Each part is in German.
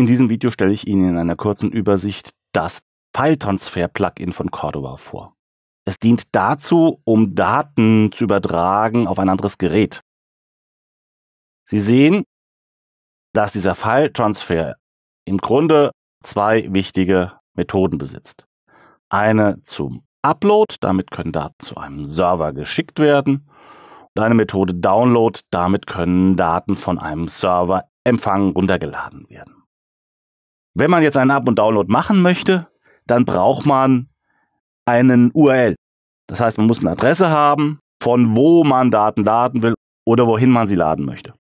In diesem Video stelle ich Ihnen in einer kurzen Übersicht das File-Transfer-Plugin von Cordova vor. Es dient dazu, um Daten zu übertragen auf ein anderes Gerät. Sie sehen, dass dieser File-Transfer im Grunde zwei wichtige Methoden besitzt. Eine zum Upload, damit können Daten zu einem Server geschickt werden. Und eine Methode Download, damit können Daten von einem Server empfangen, runtergeladen werden. Wenn man jetzt einen Up- und Download machen möchte, dann braucht man einen URL. Das heißt, man muss eine Adresse haben, von wo man Daten laden will oder wohin man sie laden möchte.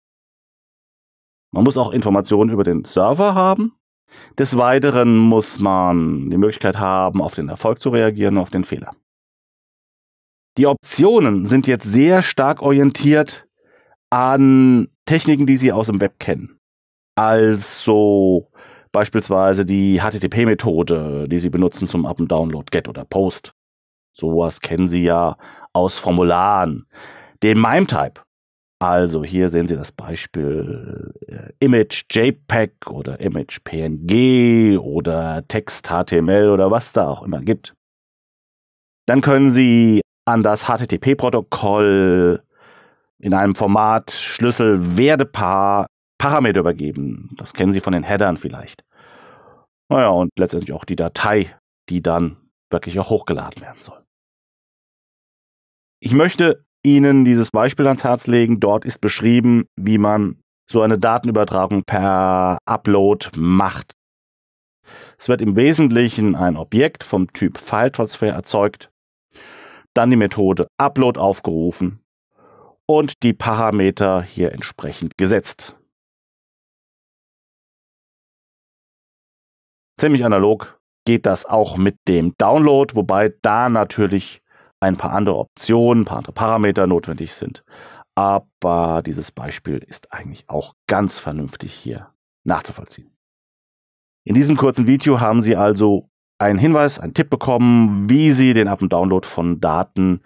Man muss auch Informationen über den Server haben. Des Weiteren muss man die Möglichkeit haben, auf den Erfolg zu reagieren und auf den Fehler. Die Optionen sind jetzt sehr stark orientiert an Techniken, die Sie aus dem Web kennen. Also Beispielsweise die HTTP-Methode, die Sie benutzen zum Up- und Download, Get oder Post. Sowas kennen Sie ja aus Formularen. Den MIME-Type. Also hier sehen Sie das Beispiel äh, Image JPEG oder Image PNG oder Text HTML oder was da auch immer gibt. Dann können Sie an das HTTP-Protokoll in einem Format Schlüssel Werdepaar Parameter übergeben. Das kennen Sie von den Headern vielleicht. Naja, und letztendlich auch die Datei, die dann wirklich auch hochgeladen werden soll. Ich möchte Ihnen dieses Beispiel ans Herz legen. Dort ist beschrieben, wie man so eine Datenübertragung per Upload macht. Es wird im Wesentlichen ein Objekt vom Typ File-Transfer erzeugt, dann die Methode Upload aufgerufen und die Parameter hier entsprechend gesetzt. ziemlich analog geht das auch mit dem Download, wobei da natürlich ein paar andere Optionen, ein paar andere Parameter notwendig sind. Aber dieses Beispiel ist eigentlich auch ganz vernünftig hier nachzuvollziehen. In diesem kurzen Video haben Sie also einen Hinweis, einen Tipp bekommen, wie Sie den Up- und Download von Daten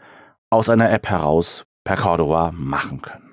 aus einer App heraus per Cordova machen können.